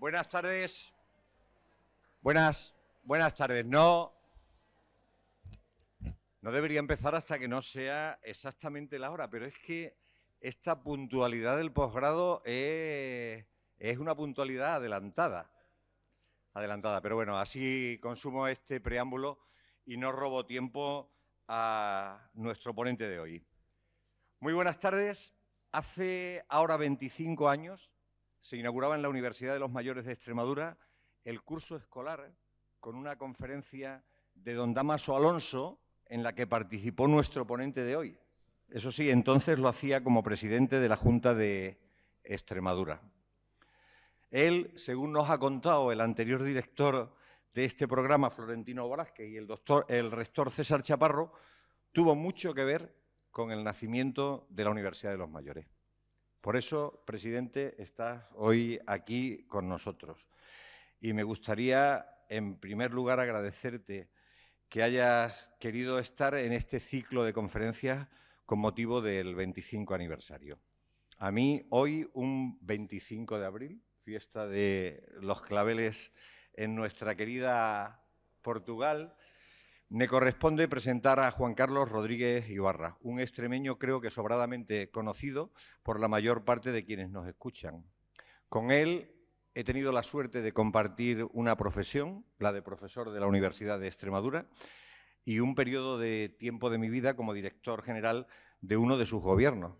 Buenas tardes. Buenas, buenas tardes. No, no debería empezar hasta que no sea exactamente la hora, pero es que esta puntualidad del posgrado es, es una puntualidad adelantada. Adelantada, pero bueno, así consumo este preámbulo y no robo tiempo a nuestro ponente de hoy. Muy buenas tardes. Hace ahora 25 años se inauguraba en la Universidad de los Mayores de Extremadura el curso escolar con una conferencia de don Damaso Alonso en la que participó nuestro ponente de hoy. Eso sí, entonces lo hacía como presidente de la Junta de Extremadura. Él, según nos ha contado el anterior director de este programa, Florentino Velázquez, y el, doctor, el rector César Chaparro, tuvo mucho que ver con el nacimiento de la Universidad de los Mayores. Por eso, presidente, estás hoy aquí con nosotros. Y me gustaría, en primer lugar, agradecerte que hayas querido estar en este ciclo de conferencias con motivo del 25 aniversario. A mí, hoy, un 25 de abril, fiesta de los claveles en nuestra querida Portugal, me corresponde presentar a Juan Carlos Rodríguez Ibarra, un extremeño creo que sobradamente conocido por la mayor parte de quienes nos escuchan. Con él he tenido la suerte de compartir una profesión, la de profesor de la Universidad de Extremadura, y un periodo de tiempo de mi vida como director general de uno de sus gobiernos,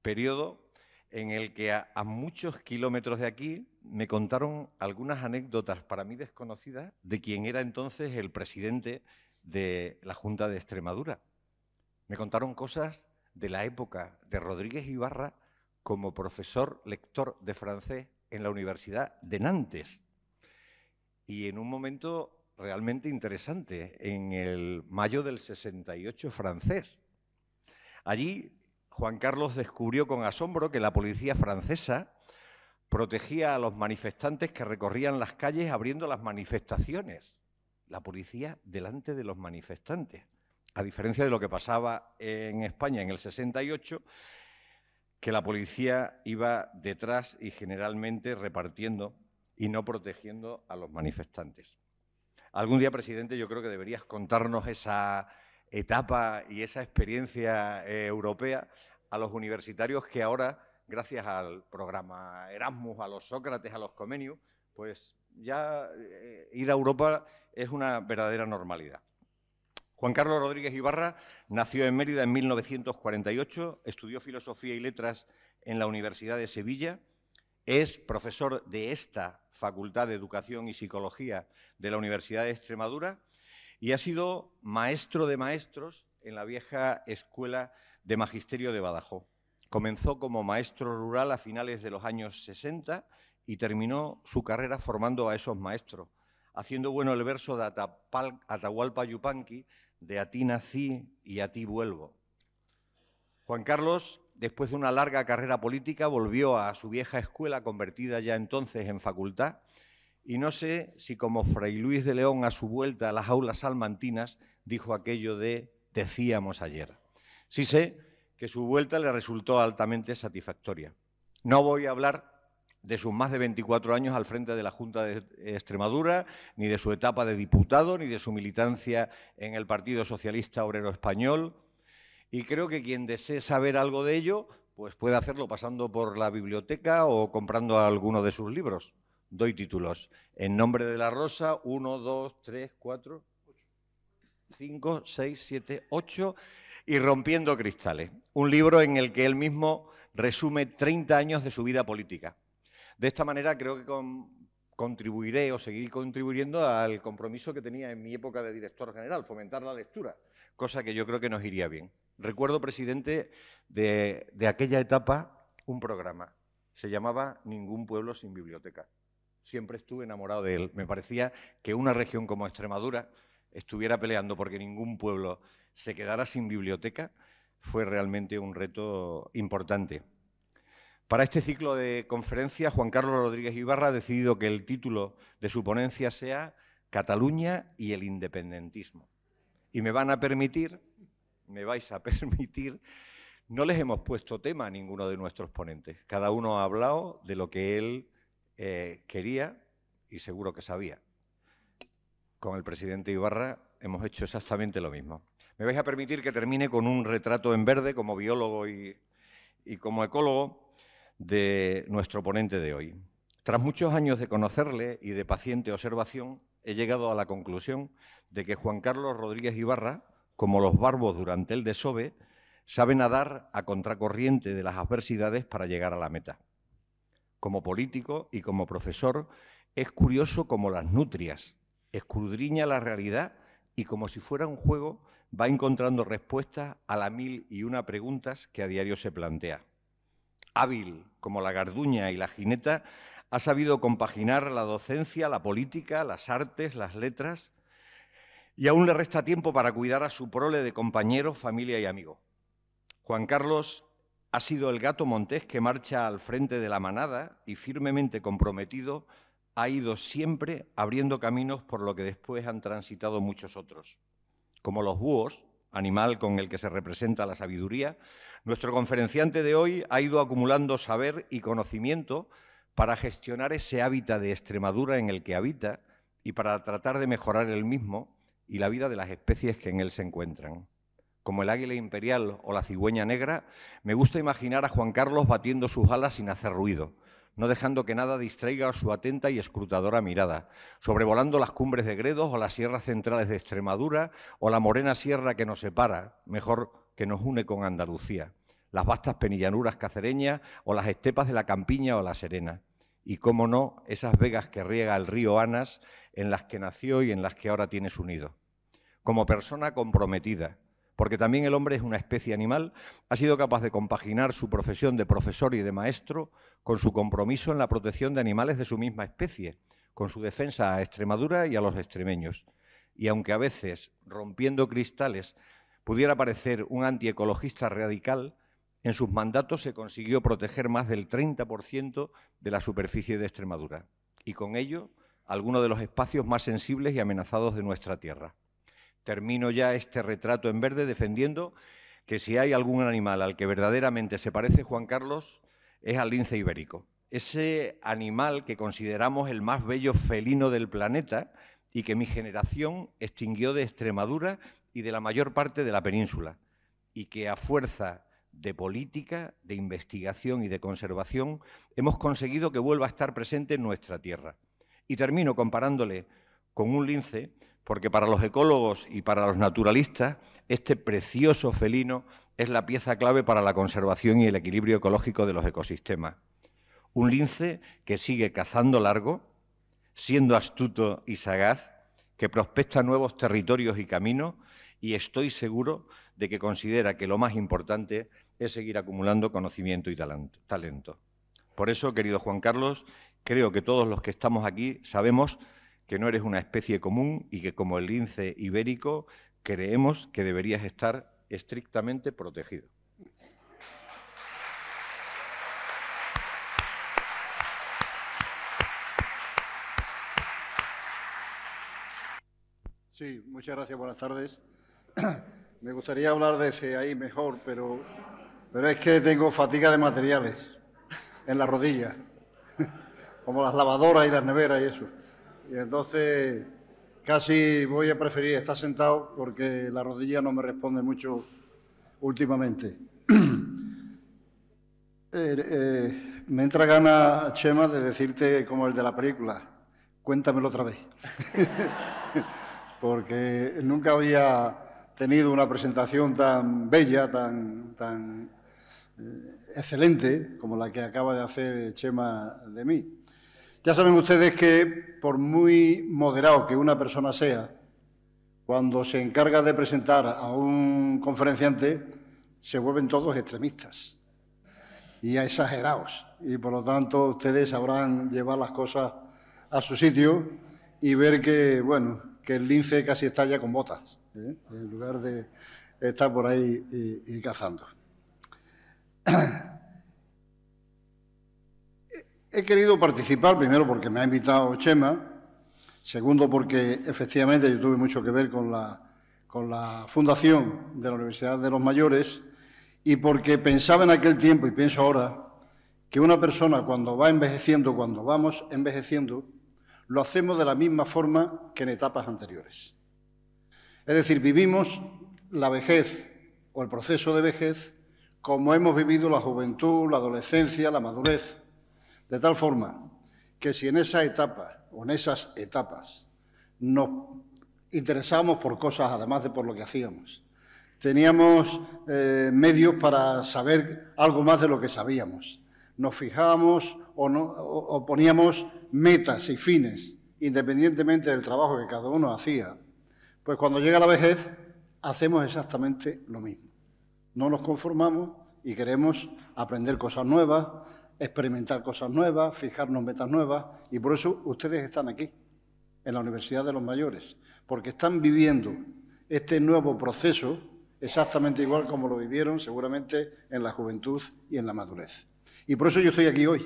periodo en el que a, muchos kilómetros de aquí me contaron algunas anécdotas para mí desconocidas de quien era entonces el presidente de la Junta de Extremadura. Me contaron cosas de la época de Rodríguez Ibarra como profesor lector de francés en la Universidad de Nantes. Y en un momento realmente interesante, en el mayo del 68 francés. Allí Juan Carlos descubrió con asombro que la policía francesa protegía a los manifestantes que recorrían las calles abriendo las manifestaciones. La policía delante de los manifestantes. A diferencia de lo que pasaba en España en el 68, que la policía iba detrás y generalmente repartiendo y no protegiendo a los manifestantes. Algún día, presidente, yo creo que deberías contarnos esa, etapa y esa experiencia eh, europea a los universitarios que ahora, gracias al programa Erasmus, a los Sócrates, a los Comenius, pues ya eh, eh, ir a Europa es una verdadera normalidad. Juan Carlos Rodríguez Ibarra nació en Mérida en 1948, estudió Filosofía y Letras en la Universidad de Sevilla, es profesor de esta Facultad de Educación y Psicología de la Universidad de Extremadura y ha sido maestro de maestros en la vieja escuela de magisterio de Badajoz. Comenzó como maestro rural a finales de los años 60 y terminó su carrera formando a esos maestros, haciendo bueno el verso de Atahualpa Yupanqui, de a ti nací y a ti vuelvo. Juan Carlos, después de una larga carrera política, volvió a su vieja escuela, convertida ya entonces en facultad, y no sé si como Fray Luis de León a su vuelta a las aulas salmantinas dijo aquello de decíamos ayer. Sí sé que su vuelta le resultó altamente satisfactoria. No voy a hablar de sus más de 24 años al frente de la Junta de Extremadura, ni de su etapa de diputado, ni de su militancia en el Partido Socialista Obrero Español. Y creo que quien desee saber algo de ello, pues puede hacerlo pasando por la biblioteca o comprando alguno de sus libros doy títulos. En nombre de la rosa, 1, 2, 3, 4, 5, 6, 7, 8 y Rompiendo Cristales, un libro en el que él mismo resume 30 años de su vida política. De esta manera creo que contribuiré o seguiré contribuyendo al compromiso que tenía en mi época de director general, fomentar la lectura, cosa que yo creo que nos iría bien. Recuerdo, presidente, de aquella etapa un programa. Se llamaba Ningún pueblo sin biblioteca siempre estuve enamorado de él. Me parecía que una región como Extremadura estuviera peleando porque ningún pueblo se quedara sin biblioteca fue realmente un reto importante. Para este ciclo de conferencias, Juan Carlos Rodríguez Ibarra ha decidido que el título de su ponencia sea Cataluña y el independentismo. Y me van a permitir, me vais a permitir, no les hemos puesto tema a ninguno de nuestros ponentes. Cada uno ha hablado de lo que él eh, quería y seguro que sabía. Con el presidente Ibarra hemos hecho exactamente lo mismo. Me vais a permitir que termine con un retrato en verde como biólogo y, y como ecólogo de nuestro ponente de hoy. Tras muchos años de conocerle y de paciente observación, he llegado a la conclusión de que Juan Carlos Rodríguez Ibarra, como los barbos durante el desove, sabe nadar a contracorriente de las adversidades para llegar a la meta como político y como profesor, es curioso como las nutrias, escudriña la realidad y como si fuera un juego va encontrando respuestas a las mil y una preguntas que a diario se plantea. Hábil como la garduña y la jineta, ha sabido compaginar la docencia, la política, las artes, las letras, y aún le resta tiempo para cuidar a su prole de compañero, familia y amigo. Juan Carlos ha sido el gato Montés que marcha al frente de la manada y firmemente comprometido ha ido siempre abriendo caminos por lo que después han transitado muchos otros. Como los búhos, animal con el que se representa la sabiduría, nuestro conferenciante de hoy ha ido acumulando saber y conocimiento para gestionar ese hábitat de Extremadura en el que habita y para tratar de mejorar el mismo y la vida de las especies que en él se encuentran como el águila imperial o la cigüeña negra, me gusta imaginar a Juan Carlos batiendo sus alas sin hacer ruido, no dejando que nada distraiga su atenta y escrutadora mirada, sobrevolando las cumbres de Gredos o las sierras centrales de Extremadura o la morena sierra que nos separa, mejor que nos une con Andalucía, las vastas penillanuras cacereñas o las estepas de la Campiña o la Serena. Y cómo no, esas vegas que riega el río Anas, en las que nació y en las que ahora tiene su nido. Como persona comprometida, porque también el hombre es una especie animal, ha sido capaz de compaginar su profesión de profesor y de maestro con su compromiso en la protección de animales de su misma especie, con su defensa a Extremadura y a los extremeños. Y aunque a veces, rompiendo cristales, pudiera parecer un antiecologista radical, en sus mandatos se consiguió proteger más del 30% de la superficie de Extremadura y con ello algunos de los espacios más sensibles y amenazados de nuestra tierra termino ya este retrato en verde defendiendo que si hay algún animal al que verdaderamente se parece Juan Carlos, es al lince ibérico. Ese animal que consideramos el más bello felino del planeta y que mi generación extinguió de Extremadura y de la mayor parte de la península, y que a fuerza de política, de investigación y de conservación hemos conseguido que vuelva a estar presente en nuestra tierra. Y termino comparándole con un lince porque para los ecólogos y para los naturalistas este precioso felino es la pieza clave para la conservación y el equilibrio ecológico de los ecosistemas. Un lince que sigue cazando largo, siendo astuto y sagaz, que prospecta nuevos territorios y caminos y estoy seguro de que considera que lo más importante es seguir acumulando conocimiento y talento. Por eso, querido Juan Carlos, creo que todos los que estamos aquí sabemos que no eres una especie común y que como el lince ibérico creemos que deberías estar estrictamente protegido. Sí, muchas gracias, buenas tardes. Me gustaría hablar de ese ahí mejor, pero, pero es que tengo fatiga de materiales en la rodilla, como las lavadoras y las neveras y eso. Y entonces casi voy a preferir estar sentado porque la rodilla no me responde mucho últimamente. Eh, eh, me entra gana, Chema, de decirte como el de la película, cuéntamelo otra vez. porque nunca había tenido una presentación tan bella, tan, eh, excelente como la que acaba de hacer Chema de mí. Ya saben ustedes que por muy moderado que una persona sea, cuando se encarga de presentar a un conferenciante, se vuelven todos extremistas y exagerados. Y por lo tanto, ustedes sabrán llevar las cosas a su sitio y ver que, bueno, que el lince casi está con botas, ¿eh? en lugar de estar por ahí eh, y cazando. He querido participar, primero porque me ha invitado Chema, segundo porque efectivamente yo tuve mucho que ver con la, con la fundación de la Universidad de los Mayores y porque pensaba en aquel tiempo y pienso ahora que una persona cuando va envejeciendo, cuando vamos envejeciendo, lo hacemos de la misma forma que en etapas anteriores. Es decir, vivimos la vejez o el proceso de vejez como hemos vivido la juventud, la adolescencia, la madurez. De tal forma que si en esa etapa o en esas etapas nos interesábamos por cosas, además de por lo que hacíamos, teníamos eh, medios para saber algo más de lo que sabíamos, nos fijábamos o, o poníamos metas y fines, independientemente del trabajo que cada uno hacía. Pues cuando llega la vejez, hacemos exactamente lo mismo. No nos conformamos y queremos aprender cosas nuevas, experimentar cosas nuevas, fijarnos metas nuevas, y por eso ustedes están aquí, en la Universidad de los Mayores, porque están viviendo este nuevo proceso exactamente igual como lo vivieron seguramente en la juventud y en la madurez. Y por eso yo estoy aquí hoy,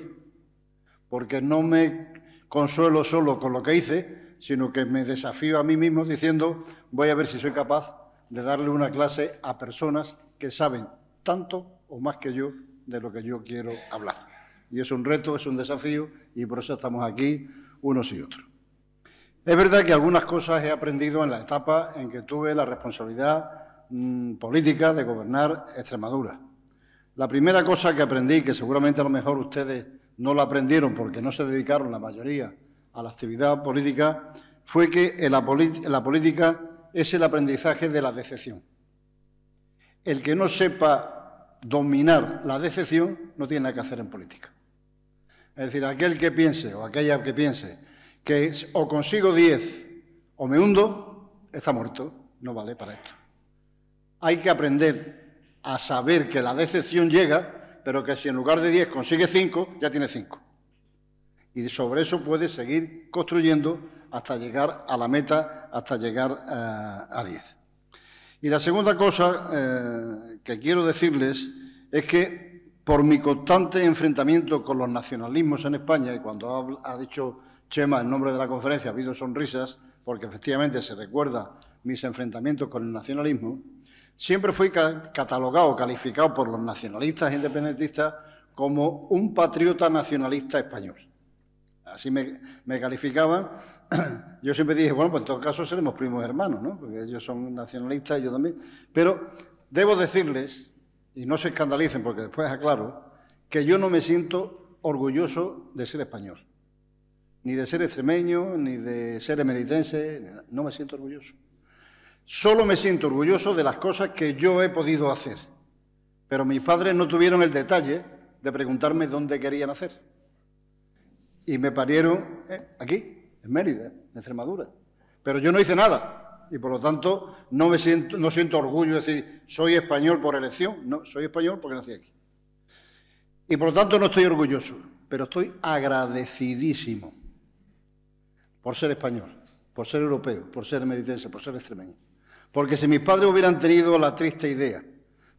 porque no me consuelo solo con lo que hice, sino que me desafío a mí mismo diciendo, voy a ver si soy capaz de darle una clase a personas que saben tanto o más que yo de lo que yo quiero hablar. Y es un reto, es un desafío, y por eso estamos aquí unos y otros. Es verdad que algunas cosas he aprendido en la etapa en que tuve la responsabilidad mm, política de gobernar Extremadura. La primera cosa que aprendí, que seguramente a lo mejor ustedes no la aprendieron porque no se dedicaron la mayoría a la actividad política, fue que la, la política es el aprendizaje de la decepción. El que no sepa dominar la decepción no tiene nada que hacer en política. Es decir, aquel que piense o aquella que piense que o consigo 10 o me hundo, está muerto, no vale para esto. Hay que aprender a saber que la decepción llega, pero que si en lugar de 10 consigue 5, ya tiene 5. Y sobre eso puede seguir construyendo hasta llegar a la meta, hasta llegar eh, a 10. Y la segunda cosa eh, que quiero decirles es que por mi constante enfrentamiento con los nacionalismos en España, y cuando ha, dicho Chema el nombre de la conferencia ha habido sonrisas, porque efectivamente se recuerda mis enfrentamientos con el nacionalismo, siempre fui catalogado, calificado por los nacionalistas independentistas como un patriota nacionalista español. Así me, calificaban. Yo siempre dije, bueno, pues en todo caso seremos primos hermanos, ¿no? Porque ellos son nacionalistas, yo también. Pero debo decirles y no se escandalicen porque después aclaro, que yo no me siento orgulloso de ser español, ni de ser extremeño, ni de ser emeritense, no me siento orgulloso. Solo me siento orgulloso de las cosas que yo he podido hacer, pero mis padres no tuvieron el detalle de preguntarme dónde querían hacer. Y me parieron eh, aquí, en Mérida, en Extremadura. Pero yo no hice nada, y por lo tanto no, me siento, no siento orgullo de decir soy español por elección, no, soy español porque nací aquí. Y por lo tanto no estoy orgulloso, pero estoy agradecidísimo por ser español, por ser europeo, por ser meritense, por ser extremeño. Porque si mis padres hubieran tenido la triste idea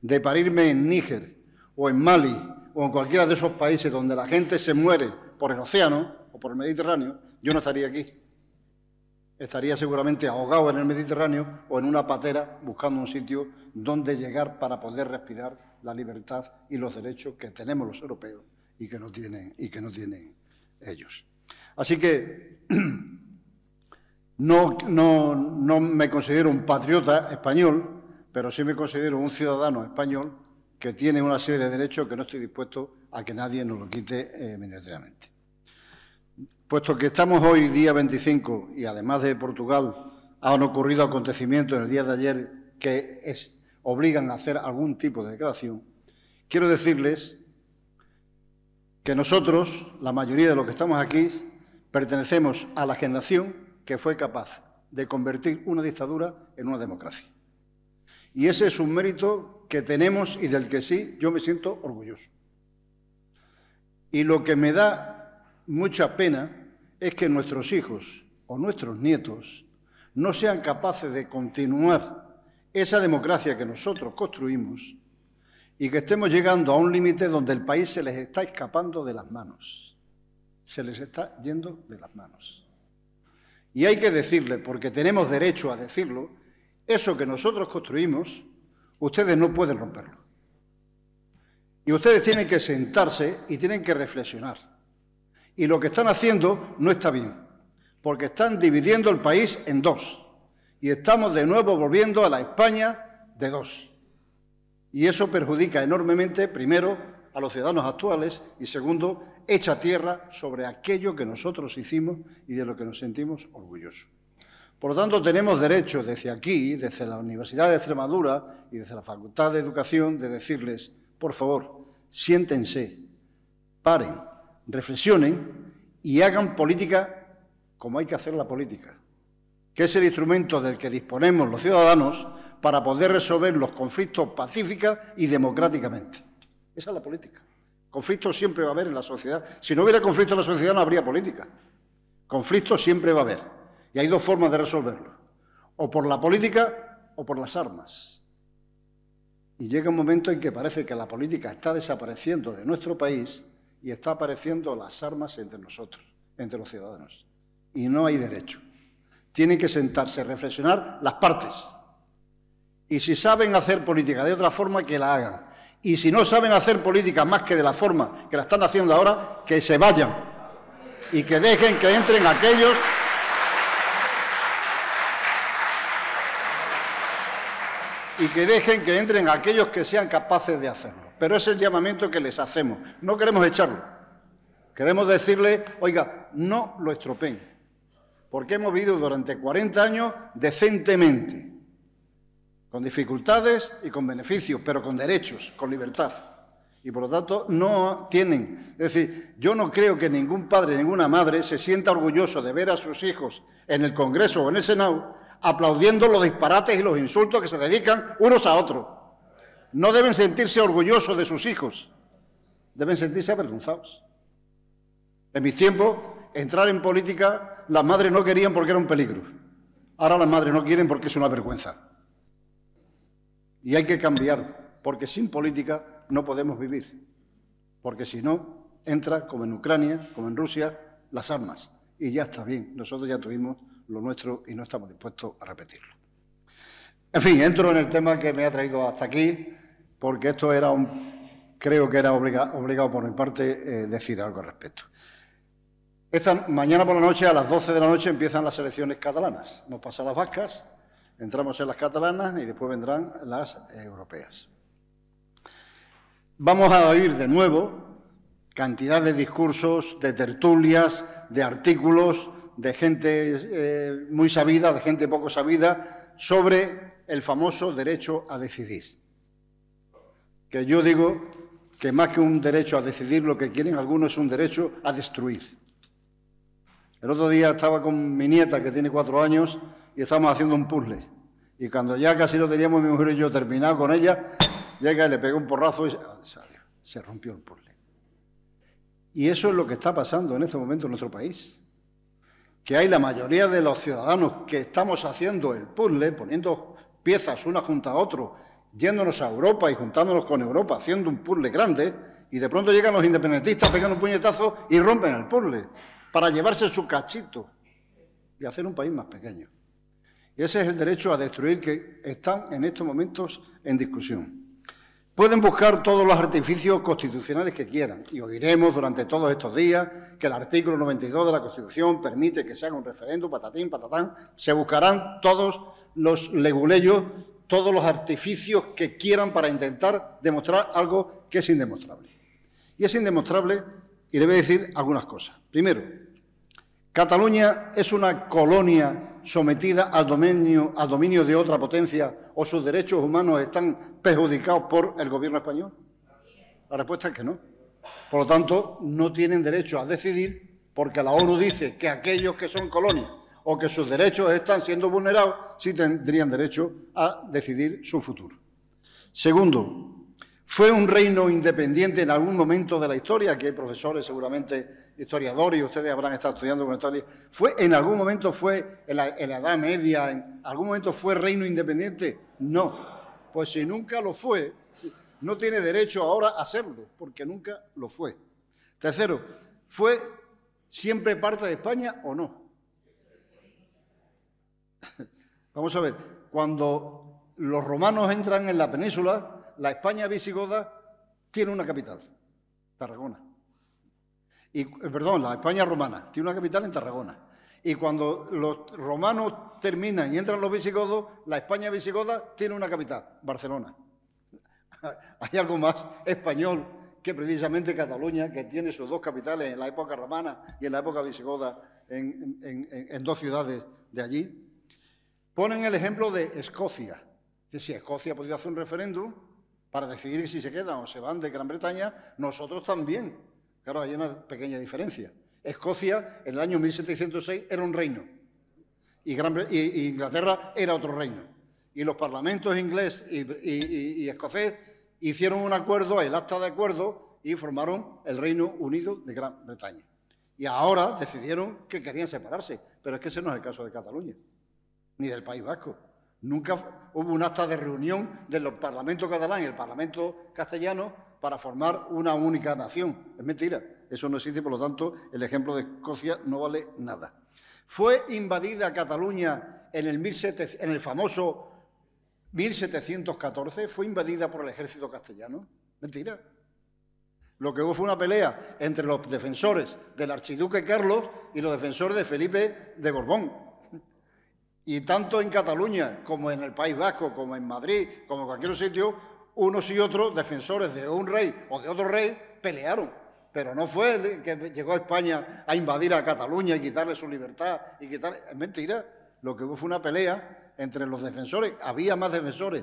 de parirme en Níger o en Mali o en cualquiera de esos países donde la gente se muere por el océano o por el Mediterráneo, yo no estaría aquí estaría seguramente ahogado en el Mediterráneo o en una patera buscando un sitio donde llegar para poder respirar la libertad y los derechos que tenemos los europeos y que no tienen, y que no tienen ellos. Así que no, no, me considero un patriota español, pero sí me considero un ciudadano español que tiene una serie de derechos que no estoy dispuesto a que nadie nos lo quite eh, Puesto que estamos hoy, día 25, y además de Portugal, han ocurrido acontecimientos en el día de ayer que obligan a hacer algún tipo de declaración, quiero decirles que nosotros, la mayoría de los que estamos aquí, pertenecemos a la generación que fue capaz de convertir una dictadura en una democracia. Y ese es un mérito que tenemos y del que sí yo me siento orgulloso. Y lo que me da mucha pena es que nuestros hijos o nuestros nietos no sean capaces de continuar esa democracia que nosotros construimos y que estemos llegando a un límite donde el país se les está escapando de las manos. Se les está yendo de las manos. Y hay que decirle, porque tenemos derecho a decirlo, eso que nosotros construimos, ustedes no pueden romperlo. Y ustedes tienen que sentarse y tienen que reflexionar y lo que están haciendo no está bien, porque están dividiendo el país en dos. Y estamos de nuevo volviendo a la España de dos. Y eso perjudica enormemente, primero, a los ciudadanos actuales y, segundo, echa tierra sobre aquello que nosotros hicimos y de lo que nos sentimos orgullosos. Por lo tanto, tenemos derecho desde aquí, desde la Universidad de Extremadura y desde la Facultad de Educación, de decirles, por favor, siéntense, paren, reflexionen y hagan política como hay que hacer la política, que es el instrumento del que disponemos los ciudadanos para poder resolver los conflictos pacífica y democráticamente. Esa es la política. Conflictos siempre va a haber en la sociedad. Si no hubiera conflicto en la sociedad no habría política. Conflictos siempre va a haber. Y hay dos formas de resolverlo. O por la política o por las armas. Y llega un momento en que parece que la política está desapareciendo de nuestro país y está apareciendo las armas entre nosotros, entre los ciudadanos. Y no hay derecho. Tienen que sentarse, reflexionar las partes. Y si saben hacer política de otra forma, que la hagan. Y si no saben hacer política más que de la forma que la están haciendo ahora, que se vayan. Y que dejen que entren aquellos y que dejen que entren aquellos que sean capaces de hacerlo pero es el llamamiento que les hacemos. No queremos echarlo. Queremos decirle, oiga, no lo estropeen, porque hemos vivido durante 40 años decentemente, con dificultades y con beneficios, pero con derechos, con libertad. Y por lo tanto no tienen. Es decir, yo no creo que ningún padre, ninguna madre se sienta orgulloso de ver a sus hijos en el Congreso o en el Senado aplaudiendo los disparates y los insultos que se dedican unos a otros no deben sentirse orgullosos de sus hijos, deben sentirse avergonzados. En mis tiempos, entrar en política, las madres no querían porque era un peligro. Ahora las madres no quieren porque es una vergüenza. Y hay que cambiar, porque sin política no podemos vivir. Porque si no, entra, como en Ucrania, como en Rusia, las armas. Y ya está bien, nosotros ya tuvimos lo nuestro y no estamos dispuestos a repetirlo. En fin, entro en el tema que me ha traído hasta aquí, porque esto era un, creo que era obligado por mi parte eh, decir algo al respecto. mañana por la noche, a las 12 de la noche, empiezan las elecciones catalanas. Nos pasa las vascas, entramos en las catalanas y después vendrán las europeas. Vamos a oír de nuevo cantidad de discursos, de tertulias, de artículos, de gente eh, muy sabida, de gente poco sabida, sobre el famoso derecho a decidir que yo digo que más que un derecho a decidir lo que quieren, algunos es un derecho a destruir. El otro día estaba con mi nieta, que tiene cuatro años, y estábamos haciendo un puzzle. Y cuando ya casi lo teníamos, mi mujer y yo terminado con ella, llega y le pegó un porrazo y ah, se rompió el puzzle. Y eso es lo que está pasando en este momento en nuestro país. Que hay la mayoría de los ciudadanos que estamos haciendo el puzzle, poniendo piezas una junto a otro yéndonos a Europa y juntándonos con Europa, haciendo un puzzle grande, y de pronto llegan los independentistas, pegan un puñetazo y rompen el puzzle para llevarse su cachito y hacer un país más pequeño. Y ese es el derecho a destruir que están en estos momentos en discusión. Pueden buscar todos los artificios constitucionales que quieran y oiremos durante todos estos días que el artículo 92 de la Constitución permite que se haga un referéndum, patatín, patatán. Se buscarán todos los leguleyos todos los artificios que quieran para intentar demostrar algo que es indemostrable. Y es indemostrable y debe decir algunas cosas. Primero, Cataluña es una colonia sometida al dominio, al dominio de otra potencia o sus derechos humanos están perjudicados por el gobierno español. La respuesta es que no. Por lo tanto, no tienen derecho a decidir porque la ONU dice que aquellos que son colonias o que sus derechos están siendo vulnerados, sí tendrían derecho a decidir su futuro. Segundo, fue un reino independiente en algún momento de la historia, que hay profesores seguramente, historiadores, y ustedes habrán estado estudiando con historia, fue, en algún momento fue, en la, en la Edad Media, en algún momento fue reino independiente. No, pues si nunca lo fue, no tiene derecho ahora a serlo, porque nunca lo fue. Tercero, ¿fue siempre parte de España o no? Vamos a ver, cuando los romanos entran en la península, la España visigoda tiene una capital, Tarragona. Y, eh, perdón, la España romana tiene una capital en Tarragona. Y cuando los romanos terminan y entran los visigodos, la España visigoda tiene una capital, Barcelona. Hay algo más español que precisamente Cataluña, que tiene sus dos capitales en la época romana y en la época visigoda, en, en dos ciudades de allí. Ponen el ejemplo de Escocia. si Escocia podía hacer un referéndum para decidir si se quedan o se van de Gran Bretaña, nosotros también. Claro, hay una pequeña diferencia. Escocia en el año 1706 era un reino y, Inglaterra era otro reino. Y los parlamentos inglés y, y escocés hicieron un acuerdo, el acta de acuerdo, y formaron el Reino Unido de Gran Bretaña. Y ahora decidieron que querían separarse, pero es que ese no es el caso de Cataluña ni del País Vasco. Nunca hubo un acta de reunión del Parlamento catalán y el Parlamento castellano para formar una única nación. Es mentira, eso no existe, por lo tanto, el ejemplo de Escocia no vale nada. Fue invadida Cataluña en el, en el famoso 1714, fue invadida por el ejército castellano. Mentira. Lo que hubo fue una pelea entre los defensores del archiduque Carlos y los defensores de Felipe de Borbón, y tanto en Cataluña como en el País Vasco, como en Madrid, como en cualquier sitio, unos y otros defensores de un rey o de otro rey pelearon. Pero no fue el que llegó a España a invadir a Cataluña y quitarle su libertad y Es mentira. Lo que hubo fue una pelea entre los defensores. Había más defensores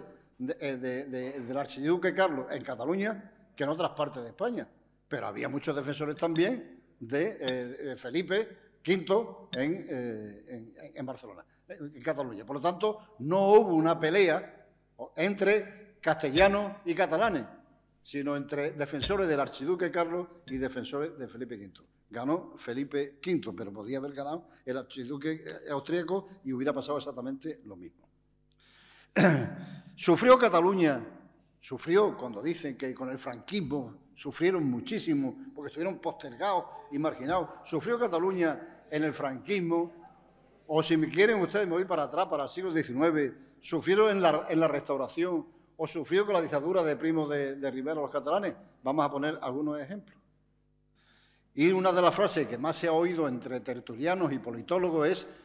eh, del archiduque Carlos en Cataluña que en otras partes de España. Pero había muchos defensores también de eh, Felipe quinto eh, en, Barcelona, en Cataluña. Por lo tanto, no hubo una pelea entre castellanos y catalanes, sino entre defensores del archiduque Carlos y defensores de Felipe V. Ganó Felipe V, pero podía haber ganado el archiduque eh, austríaco y hubiera pasado exactamente lo mismo. Sufrió Cataluña, sufrió cuando dicen que con el franquismo sufrieron muchísimo porque estuvieron postergados y marginados. Sufrió Cataluña en el franquismo, o si me quieren ustedes me voy para atrás, para el siglo XIX, sufrieron en la, restauración, o sufrieron con la dictadura de Primo de, Rivera los catalanes. Vamos a poner algunos ejemplos. Y una de las frases que más se ha oído entre tertulianos y politólogos es,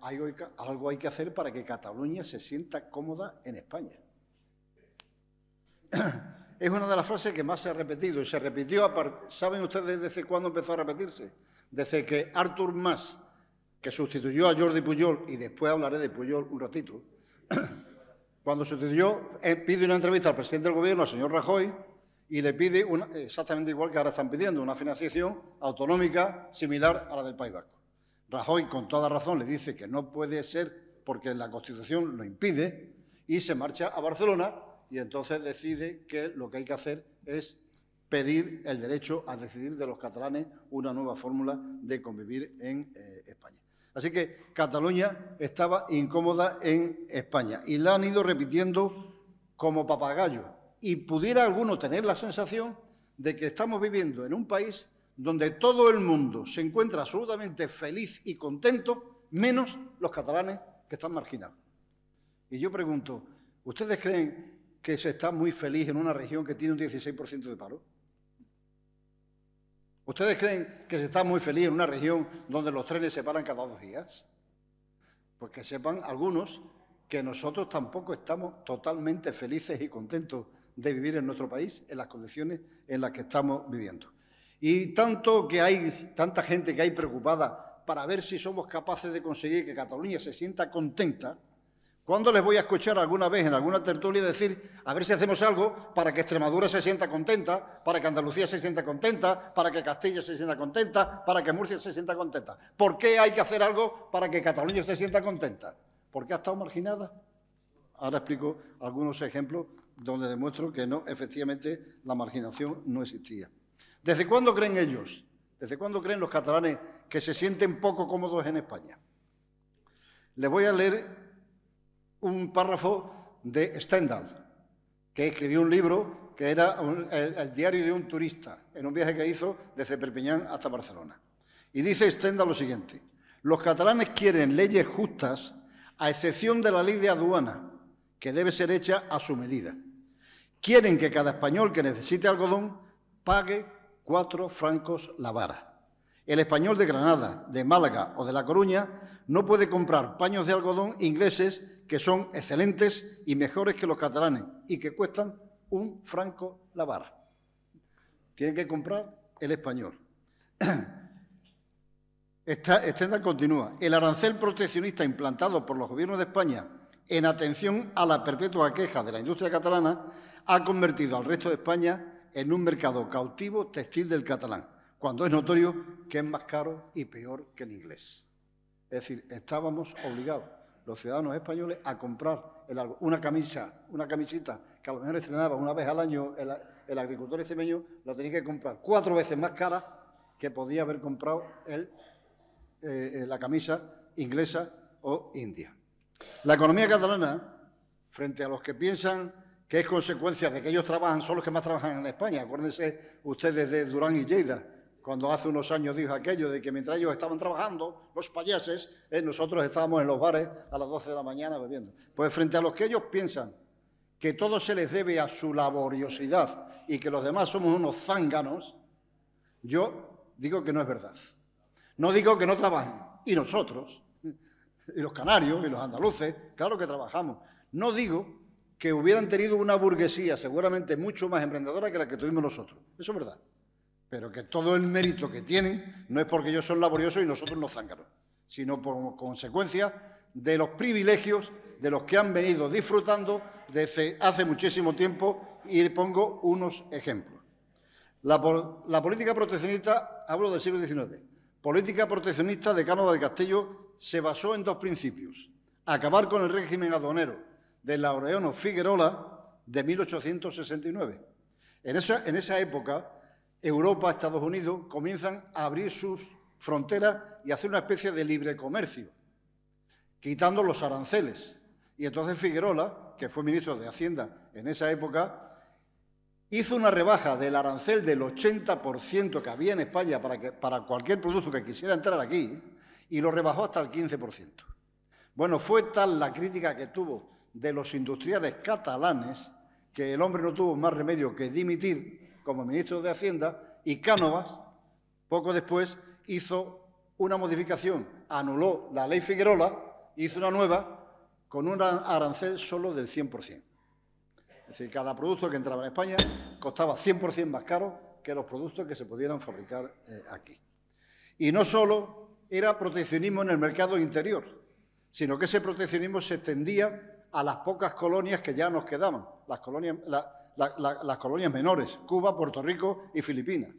algo, hay, que hacer para que Cataluña se sienta cómoda en España. Es una de las frases que más se ha repetido y se repitió, ¿saben ustedes desde cuándo empezó a repetirse? Desde que Arthur Mas, que sustituyó a Jordi Puyol, y después hablaré de Puyol un ratito, cuando sustituyó, eh, pide una entrevista al presidente del gobierno, al señor Rajoy, y le pide exactamente igual que ahora están pidiendo, una financiación autonómica similar a la del País Vasco. Rajoy, con toda razón, le dice que no puede ser porque la Constitución lo impide y se marcha a Barcelona y entonces decide que lo que hay que hacer es pedir el derecho a decidir de los catalanes una nueva fórmula de convivir en eh, España. Así que Cataluña estaba incómoda en España y la han ido repitiendo como papagayo. Y pudiera alguno tener la sensación de que estamos viviendo en un país donde todo el mundo se encuentra absolutamente feliz y contento, menos los catalanes que están marginados. Y yo pregunto, ¿ustedes creen que se está muy feliz en una región que tiene un 16% de paro? ¿Ustedes creen que se está muy feliz en una región donde los trenes se paran cada dos días? Pues que sepan algunos que nosotros tampoco estamos totalmente felices y contentos de vivir en nuestro país en las condiciones en las que estamos viviendo. Y tanto que hay tanta gente que hay preocupada para ver si somos capaces de conseguir que Cataluña se sienta contenta, ¿Cuándo les voy a escuchar alguna vez en alguna tertulia decir, a ver si hacemos algo para que Extremadura se sienta contenta, para que Andalucía se sienta contenta, para que Castilla se sienta contenta, para que Murcia se sienta contenta? ¿Por qué hay que hacer algo para que Cataluña se sienta contenta? ¿Por qué ha estado marginada? Ahora explico algunos ejemplos donde demuestro que no, efectivamente, la marginación no existía. ¿Desde cuándo creen ellos? ¿Desde cuándo creen los catalanes que se sienten poco cómodos en España? Les voy a leer un párrafo de Stendhal, que escribió un libro que era el, el, diario de un turista, en un viaje que hizo desde Perpiñán hasta Barcelona. Y dice Stendhal lo siguiente, los catalanes quieren leyes justas a excepción de la ley de aduana, que debe ser hecha a su medida. Quieren que cada español que necesite algodón pague cuatro francos la vara. El español de Granada, de Málaga o de La Coruña no puede comprar paños de algodón ingleses que son excelentes y mejores que los catalanes y que cuestan un franco la vara. Tiene que comprar el español. Estenda continúa. El arancel proteccionista implantado por los gobiernos de España en atención a la perpetua queja de la industria catalana ha convertido al resto de España en un mercado cautivo textil del catalán, cuando es notorio que es más caro y peor que el inglés. Es decir, estábamos obligados, los ciudadanos españoles, a comprar una camisa, una camisita que a lo mejor estrenaba una vez al año el, el agricultor extremeño, la tenía que comprar cuatro veces más cara que podía haber comprado eh, eh, la camisa inglesa o india. La economía catalana, frente a los que piensan que es consecuencia de que ellos trabajan, son los que más trabajan en España. Acuérdense ustedes de Durán y Lleida, cuando hace unos años dijo aquello de que mientras ellos estaban trabajando, los payases, eh, nosotros estábamos en los bares a las 12 de la mañana bebiendo. Pues frente a los que ellos piensan que todo se les debe a su laboriosidad y que los demás somos unos zánganos, yo digo que no es verdad. No digo que no trabajen. Y nosotros, y los canarios, y los andaluces, claro que trabajamos. No digo que hubieran tenido una burguesía seguramente mucho más emprendedora que la que tuvimos nosotros. Eso es verdad pero que todo el mérito que tienen no es porque ellos son laboriosos y nosotros no zánganos, sino por consecuencia de los privilegios de los que han venido disfrutando desde hace muchísimo tiempo y pongo unos ejemplos. La, política proteccionista, hablo del siglo XIX, política proteccionista de Cánova del Castillo se basó en dos principios. Acabar con el régimen aduanero de Laureano Figuerola de 1869. En esa, en esa época Europa, Estados Unidos, comienzan a abrir sus fronteras y hacer una especie de libre comercio, quitando los aranceles. Y entonces Figuerola, que fue ministro de Hacienda en esa época, hizo una rebaja del arancel del 80% que había en España para, que, para cualquier producto que quisiera entrar aquí y lo rebajó hasta el 15%. Bueno, fue tal la crítica que tuvo de los industriales catalanes que el hombre no tuvo más remedio que dimitir como ministro de Hacienda y Cánovas, poco después, hizo una modificación, anuló la ley Figueroa, hizo una nueva con un arancel solo del 100%. Es decir, cada producto que entraba en España costaba 100% más caro que los productos que se pudieran fabricar eh, aquí. Y no solo era proteccionismo en el mercado interior, sino que ese proteccionismo se extendía a las pocas colonias que ya nos quedaban, las colonias, las colonias menores, Cuba, Puerto Rico y Filipinas.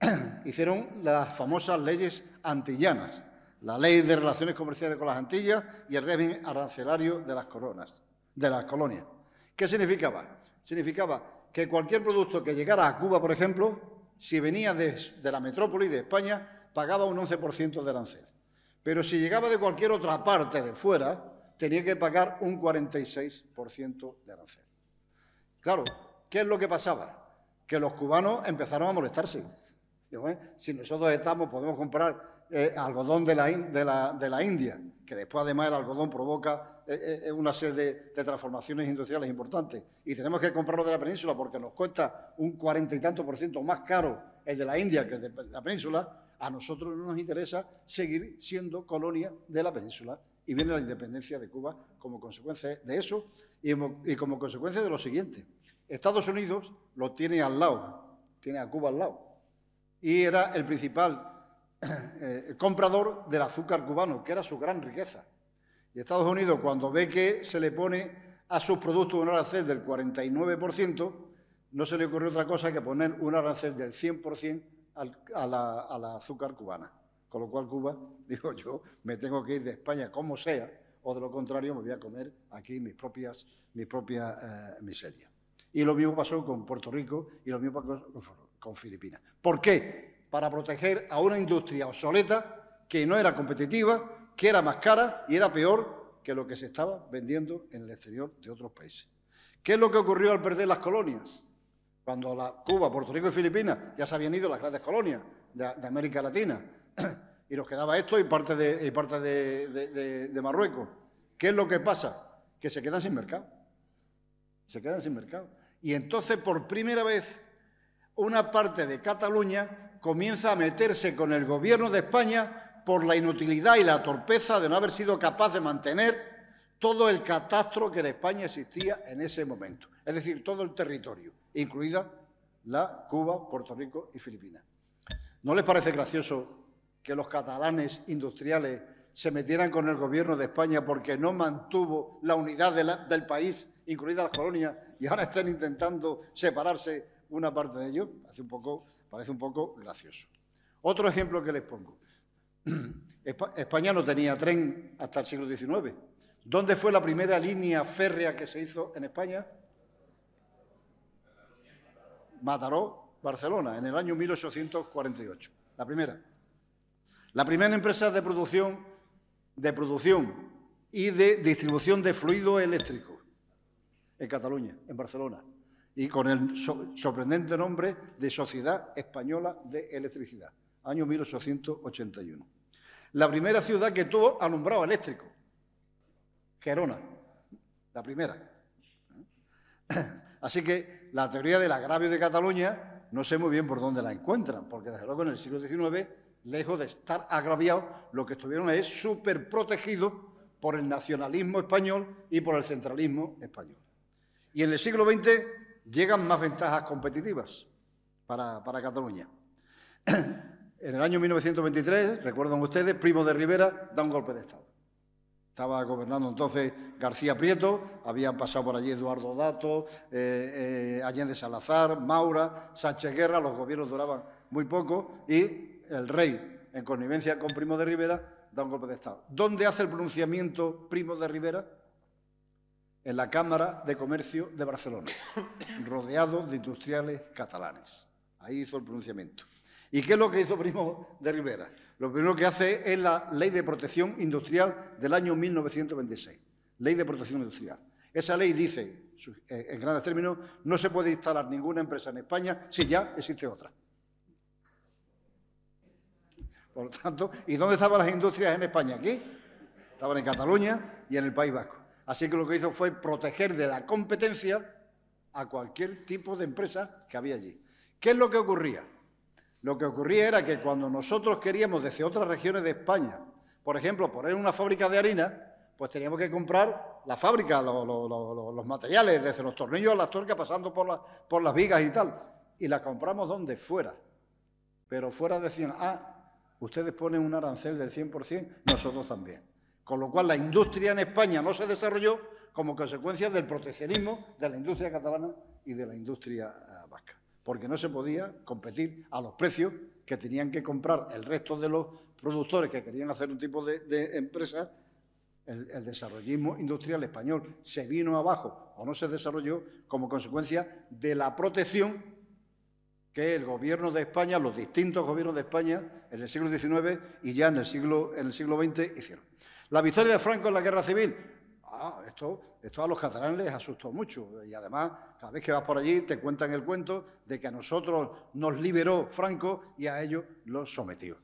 Hicieron las famosas leyes antillanas, la ley de relaciones comerciales con las Antillas y el régimen arancelario de las coronas, de las colonias. ¿Qué significaba? Significaba que cualquier producto que llegara a Cuba, por ejemplo, si venía de, de la metrópoli de España, pagaba un 11% de arancel. Pero si llegaba de cualquier otra parte de fuera, tenía que pagar un 46% de arancel. Claro, ¿qué es lo que pasaba? Que los cubanos empezaron a molestarse. Si nosotros estamos, podemos comprar eh, algodón de la, de, la, India, que después además el algodón provoca eh, eh, una serie de, transformaciones industriales importantes. Y tenemos que comprarlo de la península porque nos cuesta un cuarenta y tanto por ciento más caro el de la India que el de la península. A nosotros no nos interesa seguir siendo colonia de la península. Y viene la independencia de Cuba como consecuencia de eso y como consecuencia de lo siguiente. Estados Unidos lo tiene al lado, tiene a Cuba al lado. Y era el principal eh, comprador del azúcar cubano, que era su gran riqueza. Y Estados Unidos, cuando ve que se le pone a sus productos un arancel del 49%, no se le ocurrió otra cosa que poner un arancel del 100% al, a, la, azúcar cubana. Con lo cual Cuba dijo, yo me tengo que ir de España como sea, o de lo contrario me voy a comer aquí mis propias, mis eh, miserias. Y lo mismo pasó con Puerto Rico y lo mismo pasó con, Filipinas. ¿Por qué? Para proteger a una industria obsoleta que no era competitiva, que era más cara y era peor que lo que se estaba vendiendo en el exterior de otros países. ¿Qué es lo que ocurrió al perder las colonias? Cuando Cuba, Puerto Rico y Filipinas ya se habían ido las grandes colonias de, América Latina y nos quedaba esto y parte, de, de Marruecos. ¿Qué es lo que pasa? Que se quedan sin mercado. Se quedan sin mercado. Y entonces por primera vez una parte de Cataluña comienza a meterse con el gobierno de España por la inutilidad y la torpeza de no haber sido capaz de mantener todo el catastro que en España existía en ese momento, es decir, todo el territorio, incluida la Cuba, Puerto Rico y Filipinas. ¿No les parece gracioso que los catalanes industriales se metieran con el gobierno de España porque no mantuvo la unidad del país incluidas las colonias, y ahora están intentando separarse una parte de ellos, parece un poco gracioso. Otro ejemplo que les pongo. España no tenía tren hasta el siglo XIX. ¿Dónde fue la primera línea férrea que se hizo en España? Mataró, Barcelona, en el año 1848. La primera. La primera empresa de producción, de producción y de distribución de fluido eléctrico en Cataluña, en Barcelona, y con el sorprendente nombre de Sociedad Española de Electricidad, año 1881. La primera ciudad que tuvo alumbrado eléctrico, Gerona, la primera. ¿Eh? Así que la teoría del agravio de Cataluña no sé muy bien por dónde la encuentran, porque desde luego en el siglo XIX, lejos de estar agraviados, lo que estuvieron es súper protegidos por el nacionalismo español y por el centralismo español. Y en el siglo XX llegan más ventajas competitivas para, Cataluña. En el año 1923, recuerdan ustedes, Primo de Rivera da un golpe de Estado. Estaba gobernando entonces García Prieto, habían pasado por allí Eduardo Dato, eh, eh, Allende Salazar, Maura, Sánchez Guerra, los gobiernos duraban muy poco y el rey, en connivencia con Primo de Rivera, da un golpe de Estado. ¿Dónde hace el pronunciamiento Primo de Rivera? en la Cámara de Comercio de Barcelona, rodeado de industriales catalanes. Ahí hizo el pronunciamiento. ¿Y qué es lo que hizo Primo de Rivera? Lo primero que hace es la Ley de Protección Industrial del año 1926, Ley de Protección Industrial. Esa ley dice, eh, en grandes términos, no se puede instalar ninguna empresa en España si ya existe otra. Por lo tanto, ¿y dónde estaban las industrias en España? Aquí. Estaban en Cataluña y en el País Vasco. Así que lo que hizo fue proteger de la competencia a cualquier tipo de empresa que había allí. ¿Qué es lo que ocurría? Lo que ocurría era que cuando nosotros queríamos desde otras regiones de España, por ejemplo, poner una fábrica de harina, pues teníamos que comprar la fábrica, los materiales, desde los tornillos a las torcas, pasando por, por las vigas y tal. Y las compramos donde fuera. Pero fuera decían, ah, ustedes ponen un arancel del 100%, nosotros también. Con lo cual la industria en España no se desarrolló como consecuencia del proteccionismo de la industria catalana y de la industria eh, vasca, porque no se podía competir a los precios que tenían que comprar el resto de los productores que querían hacer un tipo de, empresa. El, desarrollismo industrial español se vino abajo o no se desarrolló como consecuencia de la protección que el gobierno de España, los distintos gobiernos de España en el siglo XIX y ya en el siglo, en el siglo XX hicieron. La victoria de Franco en la guerra civil. Ah, esto, a los catalanes les asustó mucho. Y además, cada vez que vas por allí, te cuentan el cuento de que a nosotros nos liberó Franco y a ellos los sometió.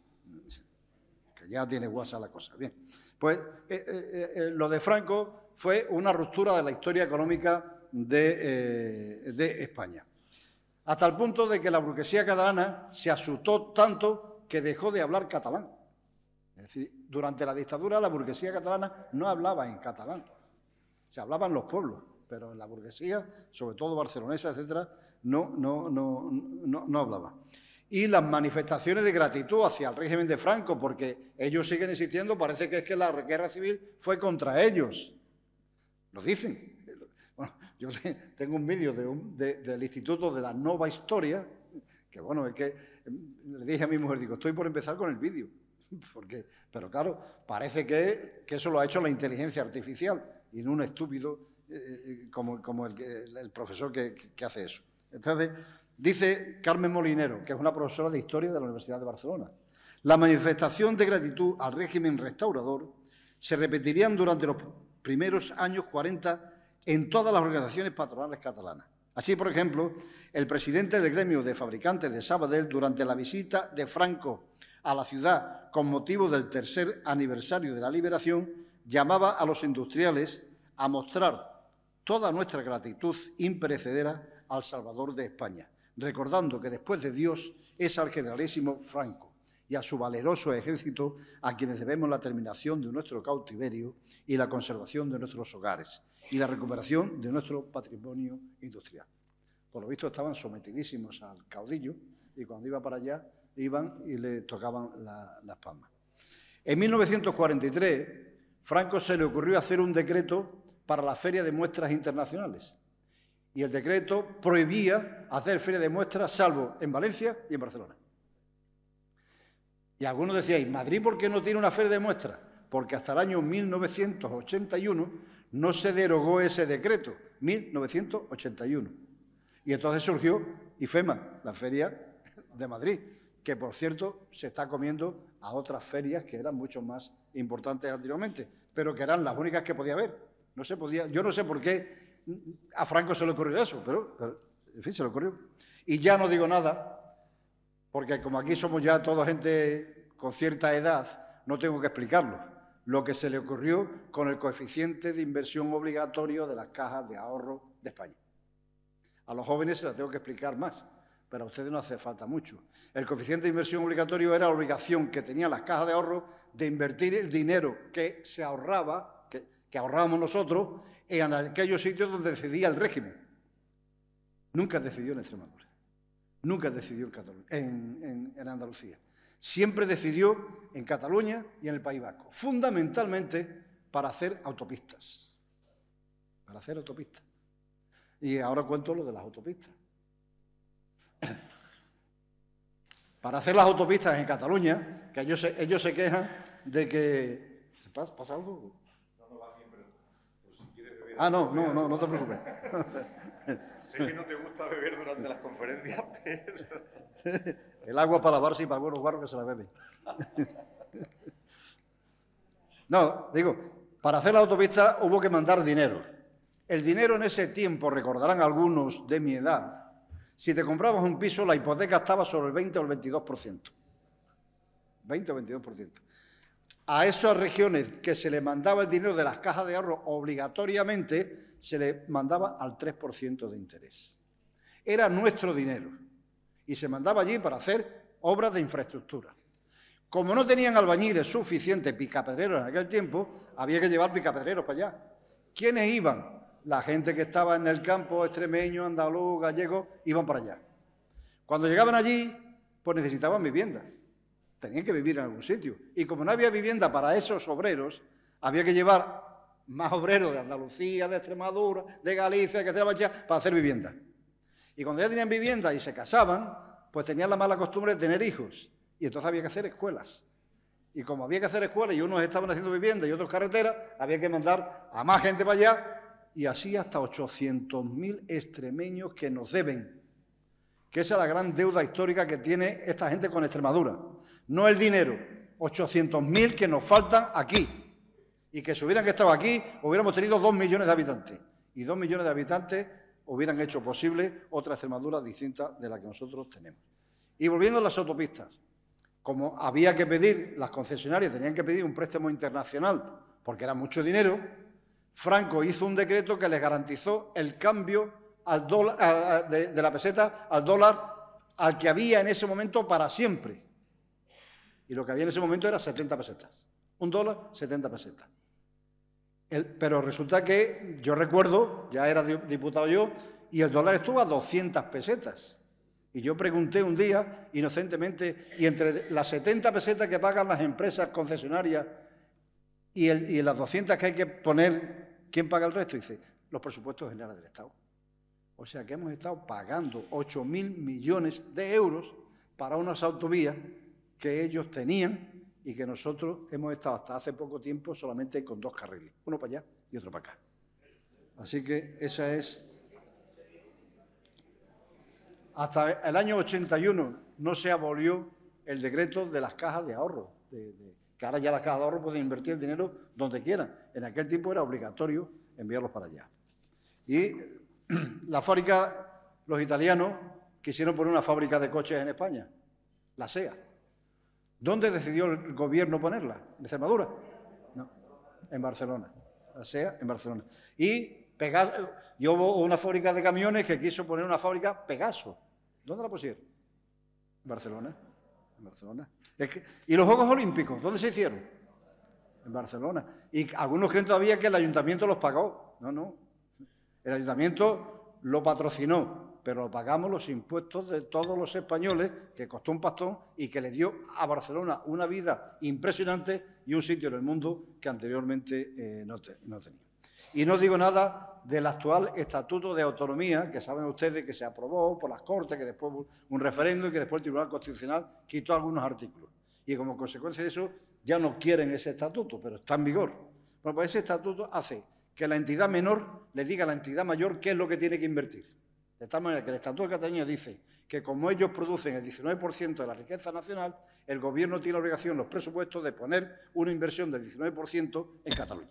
Que ya tiene guasa la cosa. Bien. Pues eh, eh, eh, lo de Franco fue una ruptura de la historia económica de, de España. Hasta el punto de que la burguesía catalana se asustó tanto que dejó de hablar catalán. Es decir, durante la dictadura la burguesía catalana no hablaba en catalán, se hablaban los pueblos, pero en la burguesía, sobre todo barcelonesa, etcétera, no, no, hablaba. Y las manifestaciones de gratitud hacia el régimen de Franco, porque ellos siguen existiendo, parece que es que la guerra civil fue contra ellos. Lo dicen. yo tengo un vídeo del Instituto de la Nova Historia, que bueno, es que eh, le dije a mi mujer, digo, estoy por empezar con el vídeo pero claro, parece que, eso lo ha hecho la inteligencia artificial y no un estúpido eh, eh, como, el, profesor que, hace eso. Entonces, dice Carmen Molinero, que es una profesora de historia de la Universidad de Barcelona, la manifestación de gratitud al régimen restaurador se repetirían durante los primeros años 40 en todas las organizaciones patronales catalanas. Así, por ejemplo, el presidente del gremio de fabricantes de Sabadell, durante la visita de Franco a la ciudad con motivo del tercer aniversario de la liberación, llamaba a los industriales a mostrar toda nuestra gratitud imperecedera al Salvador de España, recordando que después de Dios es al generalísimo Franco y a su valeroso ejército a quienes debemos la terminación de nuestro cautiverio y la conservación de nuestros hogares y la recuperación de nuestro patrimonio industrial. Por lo visto estaban sometidísimos al caudillo y cuando iba para allá iban y le tocaban las palmas. En 1943, Franco se le ocurrió hacer un decreto para la Feria de Muestras Internacionales. Y el decreto prohibía hacer feria de muestras, salvo en Valencia y en Barcelona. Y algunos decíais, Madrid, ¿por qué no tiene una feria de muestras? Porque hasta el año 1981 no se derogó ese decreto, 1981. Y entonces surgió IFEMA, la Feria de Madrid, que por cierto se está comiendo a otras ferias que eran mucho más importantes anteriormente, pero que eran las únicas que podía haber. No se podía, yo no sé por qué a Franco se le ocurrió eso, pero, pero en fin, se le ocurrió. Y ya no digo nada, porque como aquí somos ya toda gente con cierta edad, no tengo que explicarlo. Lo que se le ocurrió con el coeficiente de inversión obligatorio de las cajas de ahorro de España. A los jóvenes se las tengo que explicar más pero a ustedes no hace falta mucho. El coeficiente de inversión obligatorio era la obligación que tenían las cajas de ahorro de invertir el dinero que se ahorraba, que, ahorrábamos nosotros, en aquellos sitios donde decidía el régimen. Nunca decidió en Extremadura, nunca decidió en, en, en Andalucía. Siempre decidió en Cataluña y en el País Vasco, fundamentalmente para hacer autopistas. Para hacer autopistas. Y ahora cuento lo de las autopistas. para hacer las autopistas en Cataluña, que ellos se, quejan de que... ¿Pasa, algo? No, no va bien, pero... Pues, si quieres beber ah, no, no, no, no te preocupes. sé que no te gusta beber durante las conferencias, pero... El agua para lavarse y para buenos guarros que se la beben. no, digo, para hacer la autopista hubo que mandar dinero. El dinero en ese tiempo, recordarán algunos de mi edad, si te comprabas un piso, la hipoteca estaba sobre el 20 o el 22%. 20 o 22%. A esas regiones que se le mandaba el dinero de las cajas de ahorro obligatoriamente, se le mandaba al 3% de interés. Era nuestro dinero y se mandaba allí para hacer obras de infraestructura. Como no tenían albañiles suficientes picapedreros en aquel tiempo, había que llevar picapedreros para allá. ¿Quiénes iban? la gente que estaba en el campo, extremeño, andaluz, gallego, iban para allá. Cuando llegaban allí, pues necesitaban vivienda. Tenían que vivir en algún sitio. Y como no había vivienda para esos obreros, había que llevar más obreros de Andalucía, de Extremadura, de Galicia, que para hacer vivienda. Y cuando ya tenían vivienda y se casaban, pues tenían la mala costumbre de tener hijos. Y entonces había que hacer escuelas. Y como había que hacer escuelas y unos estaban haciendo vivienda y otros carreteras, había que mandar a más gente para allá y así hasta 800.000 extremeños que nos deben. Que esa es la gran deuda histórica que tiene esta gente con Extremadura. No el dinero, 800.000 que nos faltan aquí. Y que si hubieran estado aquí, hubiéramos tenido dos millones de habitantes. Y dos millones de habitantes hubieran hecho posible otra Extremadura distinta de la que nosotros tenemos. Y volviendo a las autopistas, como había que pedir, las concesionarias tenían que pedir un préstamo internacional, porque era mucho dinero, Franco hizo un decreto que les garantizó el cambio de, la peseta al dólar al que había en ese momento para siempre. Y lo que había en ese momento era 70 pesetas. Un dólar, 70 pesetas. pero resulta que yo recuerdo, ya era diputado yo, y el dólar estuvo a 200 pesetas. Y yo pregunté un día, inocentemente, y entre las 70 pesetas que pagan las empresas concesionarias y, y las 200 que hay que poner ¿Quién paga el resto? Dice, los presupuestos generales del Estado. O sea que hemos estado pagando 8.000 millones de euros para unas autovías que ellos tenían y que nosotros hemos estado hasta hace poco tiempo solamente con dos carriles, uno para allá y otro para acá. Así que esa es... Hasta el año 81 no se abolió el decreto de las cajas de ahorro, de, ahora ya las cajas de ahorro pueden invertir el dinero donde quieran. En aquel tiempo era obligatorio enviarlos para allá. Y eh, la fábrica, los italianos quisieron poner una fábrica de coches en España, la SEA. ¿Dónde decidió el gobierno ponerla? ¿En Extremadura? No, en Barcelona. La SEA en Barcelona. Y Pegaso, yo hubo una fábrica de camiones que quiso poner una fábrica Pegaso. ¿Dónde la pusieron? Barcelona. En Barcelona. ¿Y los Juegos Olímpicos? ¿Dónde se hicieron? En Barcelona. Y algunos creen todavía que el ayuntamiento los pagó. No, no. El ayuntamiento lo patrocinó, pero pagamos los impuestos de todos los españoles, que costó un pastón y que le dio a Barcelona una vida impresionante y un sitio en el mundo que anteriormente eh, no tenía. Y no digo nada del actual Estatuto de Autonomía, que saben ustedes que se aprobó por las Cortes, que después un referéndum y que después el Tribunal Constitucional quitó algunos artículos. Y como consecuencia de eso ya no quieren ese estatuto, pero está en vigor. Bueno, pues ese estatuto hace que la entidad menor le diga a la entidad mayor qué es lo que tiene que invertir. De tal manera que el Estatuto de Cataluña dice que como ellos producen el 19% de la riqueza nacional, el Gobierno tiene la obligación, los presupuestos, de poner una inversión del 19% en Cataluña.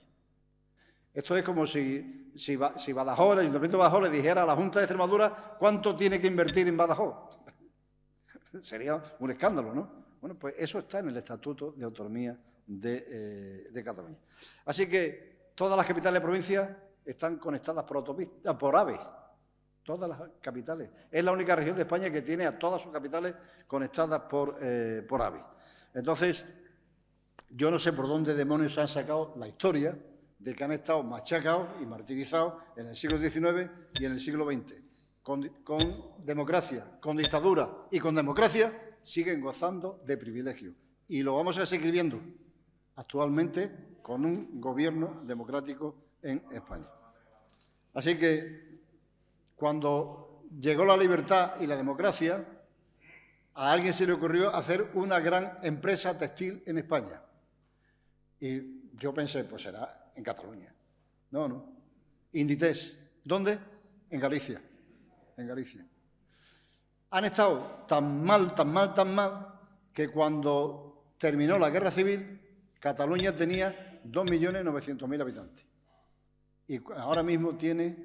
Esto es como si, si, Badajoz, el Ayuntamiento de Badajoz le dijera a la Junta de Extremadura cuánto tiene que invertir en Badajoz. Sería un escándalo, ¿no? Bueno, pues eso está en el Estatuto de Autonomía de, eh, Cataluña. Así que todas las capitales de provincias están conectadas por por aves. Todas las capitales. Es la única región de España que tiene a todas sus capitales conectadas por, eh, por aves. Entonces, yo no sé por dónde demonios han sacado la historia de que han estado machacados y martirizados en el siglo XIX y en el siglo XX. Con, democracia, con dictadura y con democracia siguen gozando de privilegios. Y lo vamos a seguir viendo actualmente con un gobierno democrático en España. Así que cuando llegó la libertad y la democracia, a alguien se le ocurrió hacer una gran empresa textil en España. Y yo pensé, pues será en Cataluña. No, no. Inditex, ¿dónde? En Galicia. En Galicia. Han estado tan mal, tan mal, tan mal, que cuando terminó la guerra civil, Cataluña tenía 2.900.000 habitantes. Y ahora mismo tiene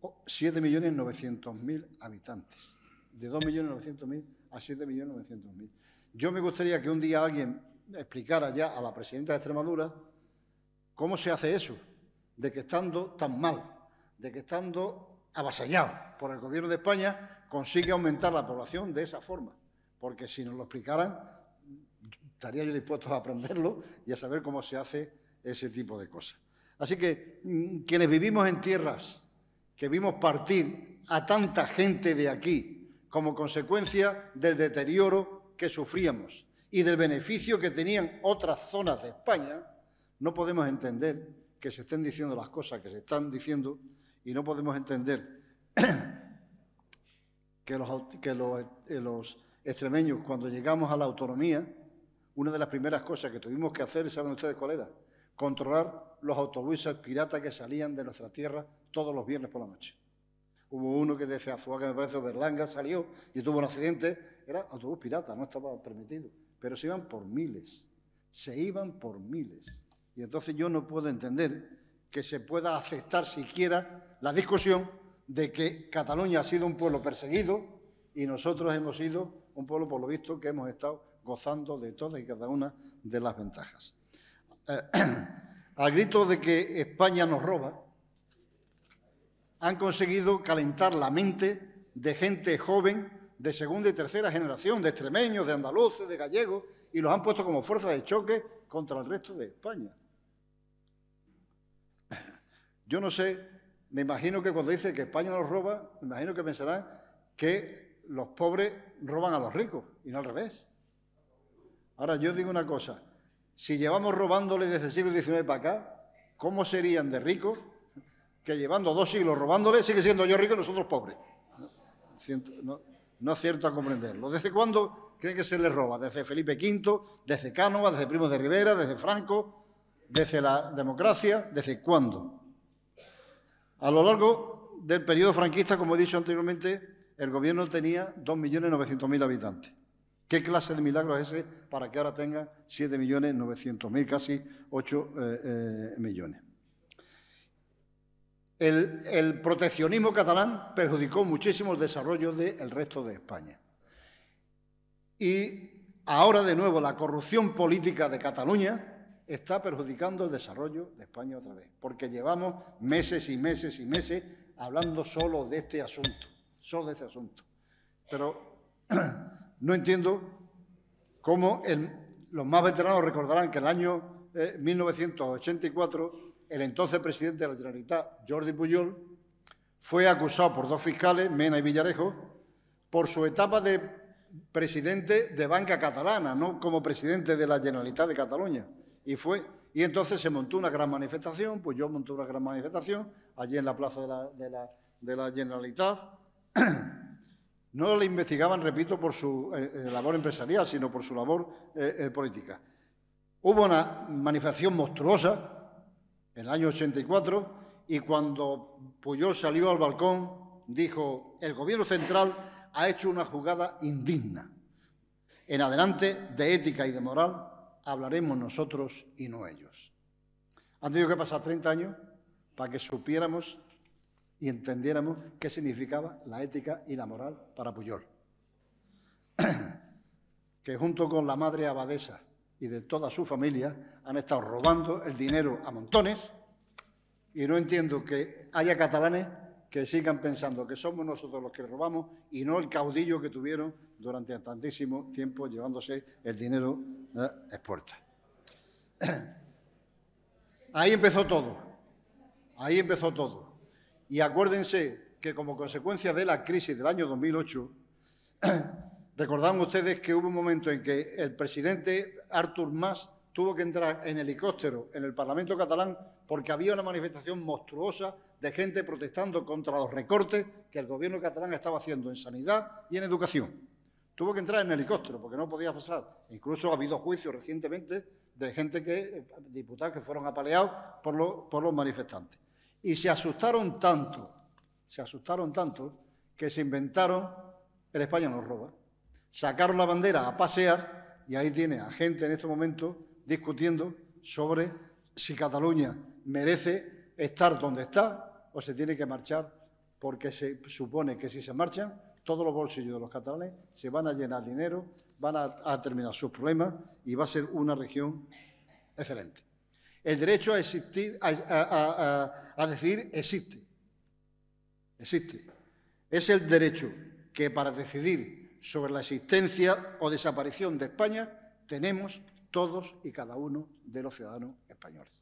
7.900.000 habitantes. De 2.900.000 a 7.900.000. Yo me gustaría que un día alguien explicara ya a la presidenta de Extremadura ¿Cómo se hace eso? De que estando tan mal, de que estando avasallado por el gobierno de España, consigue aumentar la población de esa forma. Porque si nos lo explicaran, estaría yo dispuesto a aprenderlo y a saber cómo se hace ese tipo de cosas. Así que mm, quienes vivimos en tierras, que vimos partir a tanta gente de aquí como consecuencia del deterioro que sufríamos y del beneficio que tenían otras zonas de España, no podemos entender que se estén diciendo las cosas que se están diciendo y no podemos entender que eh, los, extremeños, cuando llegamos a la autonomía, una de las primeras cosas que tuvimos que hacer, ¿saben ustedes cuál era? Controlar los autobuses piratas que salían de nuestra tierra todos los viernes por la noche. Hubo uno que desde Azuaga, me parece, Berlanga, salió y tuvo un accidente. Era autobús pirata, no estaba permitido. Pero se iban por miles. Se iban por miles. Y entonces yo no puedo entender que se pueda aceptar siquiera la discusión de que Cataluña ha sido un pueblo perseguido y nosotros hemos sido un pueblo, por lo visto, que hemos estado gozando de todas y cada una de las ventajas. Eh, al grito de que España nos roba, han conseguido calentar la mente de gente joven de segunda y tercera generación, de extremeños, de andaluces, de gallegos, y los han puesto como fuerza de choque contra el resto de España. Yo no sé, me imagino que cuando dice que España nos roba, me imagino que pensarán que los pobres roban a los ricos y no al revés. Ahora yo digo una cosa, si llevamos robándole desde el siglo XIX para acá, ¿cómo serían de ricos que llevando dos siglos robándole sigue siendo yo rico y nosotros pobres? No, es cierto a comprenderlo. ¿Desde cuándo creen que se les roba? ¿Desde Felipe V? ¿Desde Cánova? ¿Desde Primo de Rivera? ¿Desde Franco? ¿Desde la democracia? ¿Desde cuándo? A lo largo del periodo franquista, como he dicho anteriormente, el gobierno tenía 2.900.000 habitantes. ¿Qué clase de milagro es ese para que ahora tenga 7.900.000, casi 8 casi ocho eh, eh, millones? El, proteccionismo catalán perjudicó muchísimo el desarrollo del resto de España. Y ahora, de nuevo, la corrupción política de Cataluña está perjudicando el desarrollo de España otra vez, porque llevamos meses y meses y meses hablando solo de este asunto, solo de este asunto. Pero no entiendo cómo los más veteranos recordarán que en el año 1984 eh, el entonces presidente de la Generalitat, Jordi Pujol, fue acusado por dos fiscales, Mena y Villarejo, por su etapa de presidente de banca catalana, no como presidente de la Generalitat de Cataluña. Y fue, y entonces se montó una gran manifestación, pues yo una gran manifestación allí en la plaza de la, Generalitat. No le investigaban, repito, por su eh, eh, labor empresarial, sino por su labor eh, política. Hubo una manifestación monstruosa en el año 84 y cuando Puyol salió al balcón dijo, el gobierno central ha hecho una jugada indigna en adelante de ética y de moral hablaremos nosotros y no ellos. Han tenido que pasar 30 años para que supiéramos y entendiéramos qué significaba la ética y la moral para Puyol. que junto con la madre abadesa y de toda su familia han estado robando el dinero a montones y no entiendo que haya catalanes que sigan pensando que somos nosotros los que robamos y no el caudillo que tuvieron durante tantísimo tiempo llevándose el dinero a Ahí empezó todo. Ahí empezó todo. Y acuérdense que como consecuencia de la crisis del año 2008, recordaban ustedes que hubo un momento en que el presidente Artur Mas tuvo que entrar en helicóptero en el Parlamento catalán porque había una manifestación monstruosa de gente protestando contra los recortes que el gobierno catalán estaba haciendo en sanidad y en educación. Tuvo que entrar en helicóptero porque no podía pasar. Incluso ha habido juicios recientemente de gente que, eh, diputados que fueron apaleados por, por los manifestantes. Y se asustaron tanto, se asustaron tanto, que se inventaron el España nos roba. Sacaron la bandera a pasear y ahí tiene a gente en este momento discutiendo sobre si Cataluña merece estar donde está o se tiene que marchar, porque se supone que si se marchan, todos los bolsillos de los catalanes se van a llenar dinero, van a, terminar sus problemas y va a ser una región excelente. El derecho a, existir, a, a, decidir existe. Existe. Es el derecho que para decidir sobre la existencia o desaparición de España tenemos todos y cada uno de los ciudadanos españoles.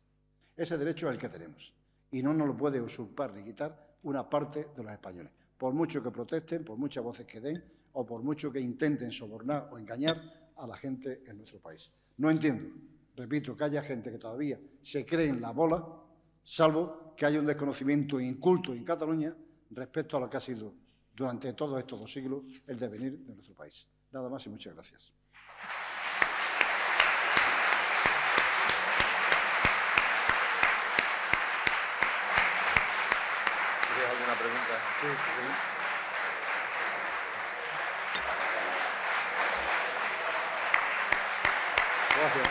Ese derecho es el que tenemos y no nos lo puede usurpar ni quitar una parte de los españoles. Por mucho que protesten, por muchas voces que den o por mucho que intenten sobornar o engañar a la gente en nuestro país. No entiendo, repito, que haya gente que todavía se cree en la bola, salvo que haya un desconocimiento inculto en Cataluña respecto a lo que ha sido durante todos estos dos siglos el devenir de nuestro país. Nada más y muchas gracias. Gracias.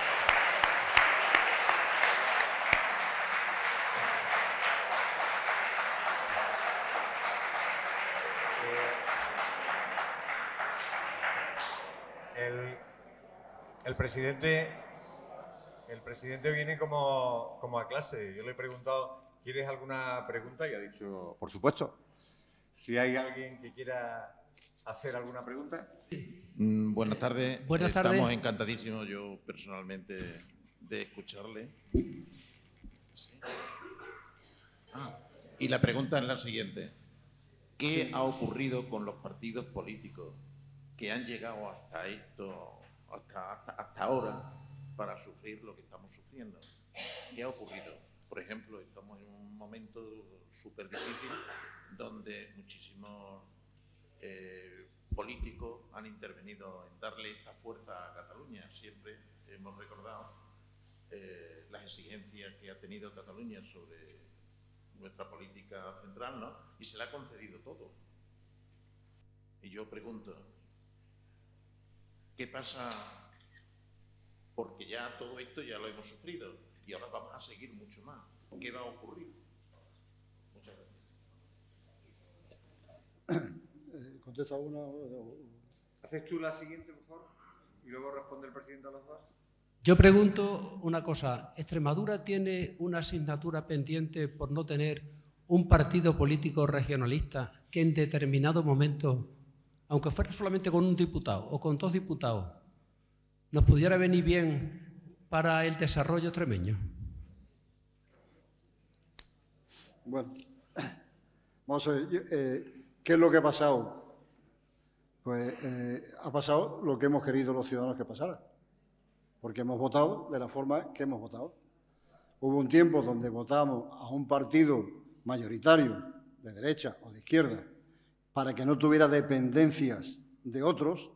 Eh, el, presidente, el presidente viene como, como a clase. Yo le he preguntado, ¿quieres alguna pregunta? Y ha dicho, por supuesto si hay alguien que quiera hacer alguna pregunta. Mm, buenas tardes. Estamos encantadísimos yo personalmente de escucharle. Ah, y la pregunta es la siguiente. ¿Qué ha ocurrido con los partidos políticos que han llegado hasta esto, hasta, hasta ahora, para sufrir lo que estamos sufriendo? ¿Qué ha ocurrido? Por ejemplo, estamos en un momento súper difícil donde muchísimos eh, políticos han intervenido en darle esta fuerza a Cataluña. Siempre hemos recordado eh, las exigencias que ha tenido Cataluña sobre nuestra política central, ¿no? Y se le ha concedido todo. Y yo pregunto, ¿qué pasa? Porque ya todo esto ya lo hemos sufrido y ahora vamos a seguir mucho más. ¿Qué va a ocurrir? Eh, contesta ¿Haces la siguiente, por favor? Y luego responde el presidente a los dos. Yo pregunto una cosa. ¿Extremadura tiene una asignatura pendiente por no tener un partido político regionalista que en determinado momento, aunque fuera solamente con un diputado o con dos diputados, nos pudiera venir bien para el desarrollo extremeño? Bueno, vamos a ver. Eh, ¿Qué es lo que ha pasado? Pues eh, ha pasado lo que hemos querido los ciudadanos que pasara, porque hemos votado de la forma que hemos votado. Hubo un tiempo donde votamos a un partido mayoritario, de derecha o de izquierda, para que no tuviera dependencias de otros,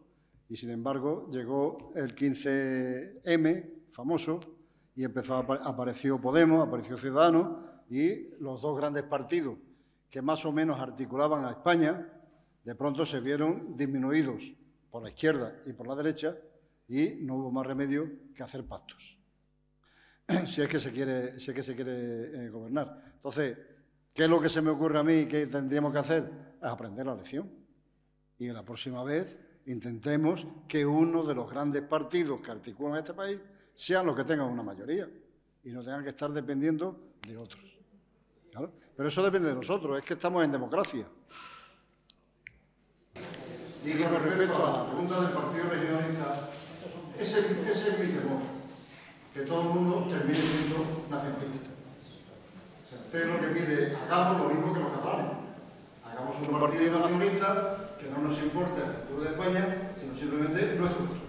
y sin embargo llegó el 15M, famoso, y empezó apareció Podemos, apareció Ciudadanos, y los dos grandes partidos que más o menos articulaban a España, de pronto se vieron disminuidos por la izquierda y por la derecha y no hubo más remedio que hacer pactos, si es que se quiere, que se quiere eh, gobernar. Entonces, ¿qué es lo que se me ocurre a mí que tendríamos que hacer? Es aprender la lección. Y la próxima vez intentemos que uno de los grandes partidos que articulan este país sean los que tengan una mayoría y no tengan que estar dependiendo de otros. Pero eso depende de nosotros, es que estamos en democracia. Y con respecto a la pregunta del Partido Regionalista, ese, es mi temor, que todo el mundo termine siendo nacionalista. O usted lo que pide, hagamos lo mismo que los catalanes. Hagamos un partido nacionalista que no nos importe el futuro de España, sino simplemente nuestro futuro.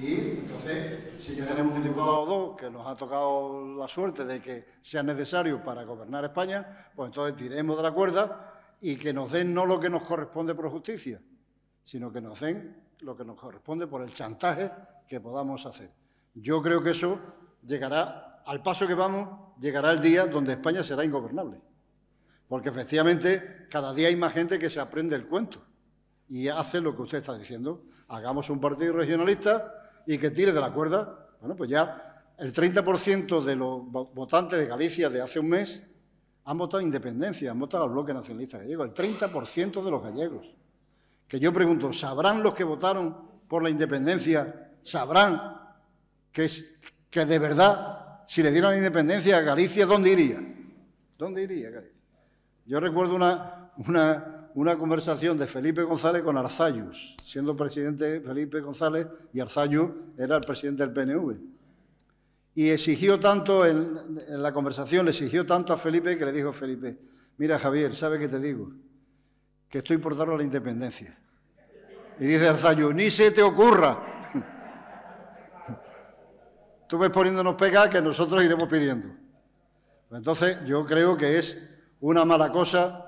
Y entonces, si ya tenemos un diputado o dos que nos ha tocado la suerte de que sea necesario para gobernar España, pues entonces tiremos de la cuerda y que nos den no lo que nos corresponde por justicia, sino que nos den lo que nos corresponde por el chantaje que podamos hacer. Yo creo que eso llegará, al paso que vamos, llegará el día donde España será ingobernable. Porque efectivamente cada día hay más gente que se aprende el cuento y hace lo que usted está diciendo. Hagamos un partido regionalista y que tire de la cuerda, bueno, pues ya el 30% de los votantes de Galicia de hace un mes han votado independencia, han votado al bloque nacionalista gallego, el 30% de los gallegos. Que yo pregunto, ¿sabrán los que votaron por la independencia, sabrán que, que de verdad, si le dieran independencia a Galicia, ¿dónde iría? ¿Dónde iría Galicia? Yo recuerdo una, una una conversación de Felipe González con Arzayus, siendo presidente Felipe González y Arzayus era el presidente del PNV. Y exigió tanto, en, la conversación le exigió tanto a Felipe que le dijo Felipe, mira Javier, ¿sabe qué te digo? Que estoy por darle la independencia. Y dice Arzayus, ni se te ocurra. Tú ves poniéndonos pega que nosotros iremos pidiendo. Entonces yo creo que es una mala cosa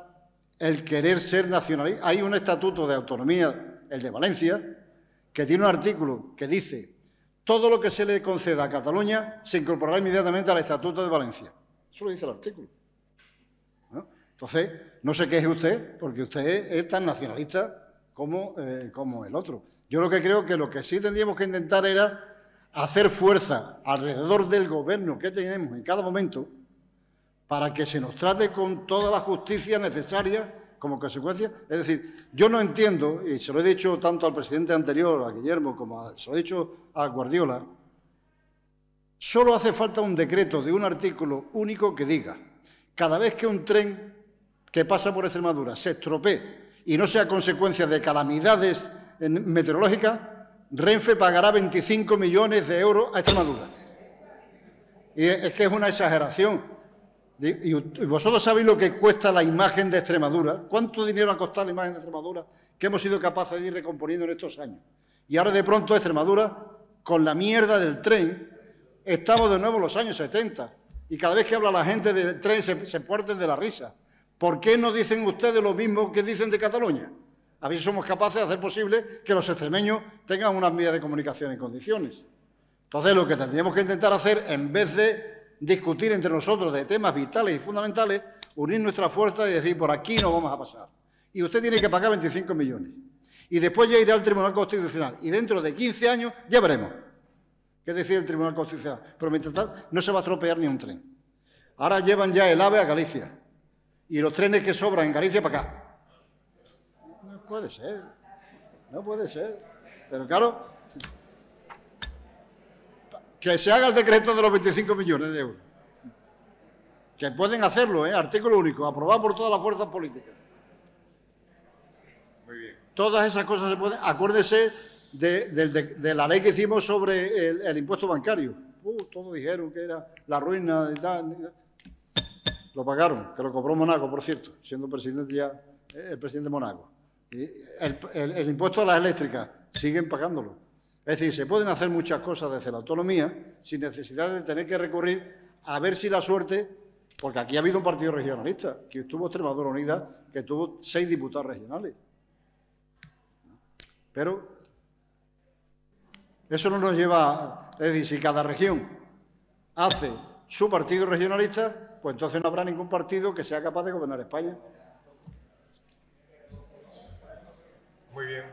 el querer ser nacionalista. Hay un estatuto de autonomía, el de Valencia, que tiene un artículo que dice todo lo que se le conceda a Cataluña se incorporará inmediatamente al Estatuto de Valencia. Eso lo dice el artículo. Entonces, no sé qué es usted, porque usted es tan nacionalista como, eh, como el otro. Yo lo que creo que lo que sí tendríamos que intentar era hacer fuerza alrededor del gobierno que tenemos en cada momento para que se nos trate con toda la justicia necesaria como consecuencia. Es decir, yo no entiendo, y se lo he dicho tanto al presidente anterior, a Guillermo, como se lo he dicho a Guardiola, solo hace falta un decreto de un artículo único que diga, cada vez que un tren que pasa por Extremadura se estropee y no sea consecuencia de calamidades meteorológicas, Renfe pagará 25 millones de euros a Extremadura. Y es que es una exageración. Y vosotros sabéis lo que cuesta la imagen de Extremadura, cuánto dinero ha costado la imagen de Extremadura que hemos sido capaces de ir recomponiendo en estos años. Y ahora de pronto Extremadura, con la mierda del tren, estamos de nuevo en los años 70. Y cada vez que habla la gente del tren se, se de la risa. ¿Por qué no dicen ustedes lo mismo que dicen de Cataluña? A ver si somos capaces de hacer posible que los extremeños tengan unas vías de comunicación en condiciones. Entonces, lo que tendríamos que intentar hacer, en vez de discutir entre nosotros de temas vitales y fundamentales, unir nuestras fuerzas y decir, por aquí no vamos a pasar. Y usted tiene que pagar 25 millones. Y después ya irá al Tribunal Constitucional. Y dentro de 15 años ya veremos qué decide el Tribunal Constitucional. Pero mientras tanto, no se va a atropellar ni un tren. Ahora llevan ya el AVE a Galicia. Y los trenes que sobran en Galicia para acá. No puede ser. No puede ser. Pero claro, que se haga el decreto de los 25 millones de euros. Que pueden hacerlo, ¿eh? artículo único, aprobado por todas las fuerzas políticas. Muy bien. Todas esas cosas se pueden. Acuérdese de, la ley que hicimos sobre el, impuesto bancario. Uh, todos dijeron que era la ruina y tal. Lo pagaron, que lo cobró Monaco, por cierto, siendo presidente ya eh, el presidente Monaco. el impuesto a las eléctricas, siguen pagándolo es decir, se pueden hacer muchas cosas desde la autonomía sin necesidad de tener que recurrir a ver si la suerte, porque aquí ha habido un partido regionalista, que estuvo Extremadura Unida, que tuvo seis diputados regionales. Pero eso no nos lleva, es decir, si cada región hace su partido regionalista, pues entonces no habrá ningún partido que sea capaz de gobernar España. Muy bien.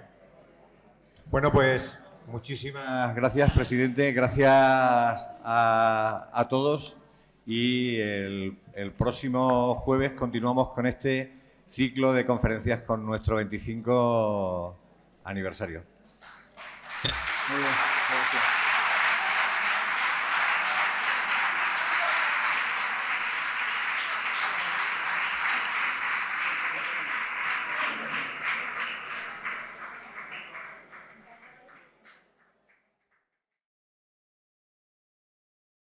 Bueno, pues Muchísimas gracias, presidente. Gracias a, todos. Y el, próximo jueves continuamos con este ciclo de conferencias con nuestro 25 aniversario.